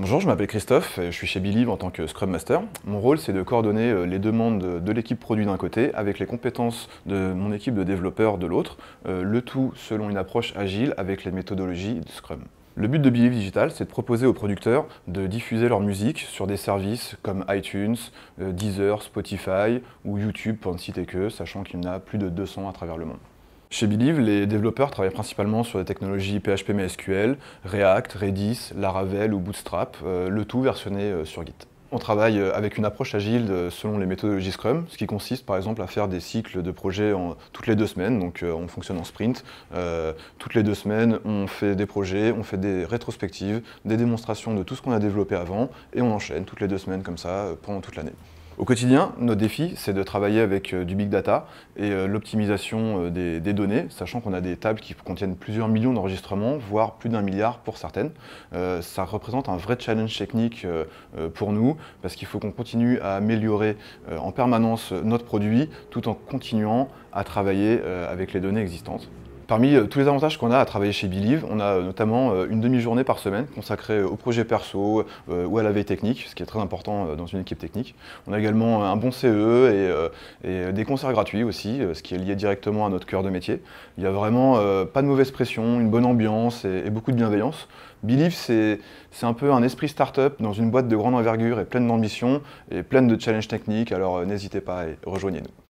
Bonjour, je m'appelle Christophe, et je suis chez Believe en tant que Scrum Master. Mon rôle, c'est de coordonner euh, les demandes de l'équipe produit d'un côté avec les compétences de mon équipe de développeurs de l'autre, euh, le tout selon une approche agile avec les méthodologies de Scrum. Le but de Believe Digital, c'est de proposer aux producteurs de diffuser leur musique sur des services comme iTunes, euh, Deezer, Spotify ou YouTube, pour ne citer que, sachant qu'il y en a plus de 200 à travers le monde. Chez Believe, les développeurs travaillent principalement sur les technologies PHP MySQL, React, Redis, Laravel ou Bootstrap, euh, le tout versionné euh, sur Git. On travaille euh, avec une approche agile selon les méthodologies Scrum, ce qui consiste par exemple à faire des cycles de projets toutes les deux semaines, donc on fonctionne en sprint. toutes les deux semaines, on fait des projets, on fait des rétrospectives, des démonstrations de tout ce qu'on a développé avant, et on enchaîne toutes les deux semaines comme ça pendant toute l'année. Au quotidien, nos défi, c'est de travailler avec euh, du big data et euh, l'optimisation euh, des, données, sachant qu'on a des tables qui contiennent plusieurs millions d'enregistrements, voire plus d'un milliard pour certaines. ça représente un vrai challenge technique pour nous, parce qu'il faut qu'on continue à améliorer en permanence notre produit, tout en continuant à travailler avec les données existantes. Parmi euh, tous les avantages qu'on a à travailler chez Believe, on a euh, notamment euh, une demi-journée par semaine consacrée au projet perso ou à la veille technique, ce qui est très important dans une équipe technique. On a également un bon CE et, des concerts gratuits aussi, ce qui est lié directement à notre cœur de métier. Il n'y a vraiment pas de mauvaise pression, une bonne ambiance et, beaucoup de bienveillance. Believe, c'est un peu un esprit start-up dans une boîte de grande envergure et pleine d'ambition et pleine de challenges techniques, alors n'hésitez pas et rejoignez-nous.